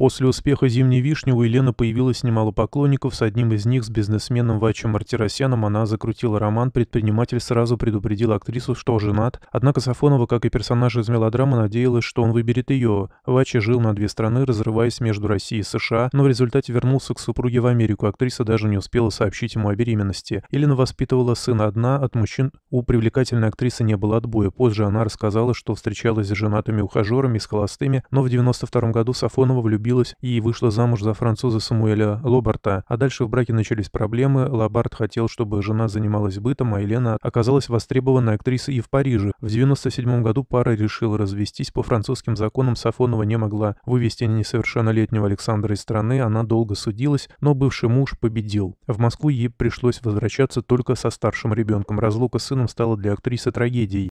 После успеха «Зимней вишни» у Елены появилось немало поклонников, с одним из них, с бизнесменом Вачем Мартиросяном, она закрутила роман, предприниматель сразу предупредил актрису, что женат, однако Сафонова, как и персонаж из мелодрамы, надеялась, что он выберет ее. Вачи жил на две страны, разрываясь между Россией и США, но в результате вернулся к супруге в Америку, актриса даже не успела сообщить ему о беременности. Елена воспитывала сына одна, от мужчин у привлекательной актрисы не было отбоя, позже она рассказала, что встречалась с женатыми ухажерами и с холостыми, но в 92 году Сафонова влюбилась влюбилась и вышла замуж за француза Самуэля Лобарта, а дальше в браке начались проблемы, Лобарт хотел, чтобы жена занималась бытом, а Елена оказалась востребованной актрисой и в Париже. В 1997 году пара решила развестись по французским законам, Сафонова не могла вывести несовершеннолетнего Александра из страны, она долго судилась, но бывший муж победил. В Москву ей пришлось возвращаться только со старшим ребенком. Разлука с сыном стала для актрисы трагедией.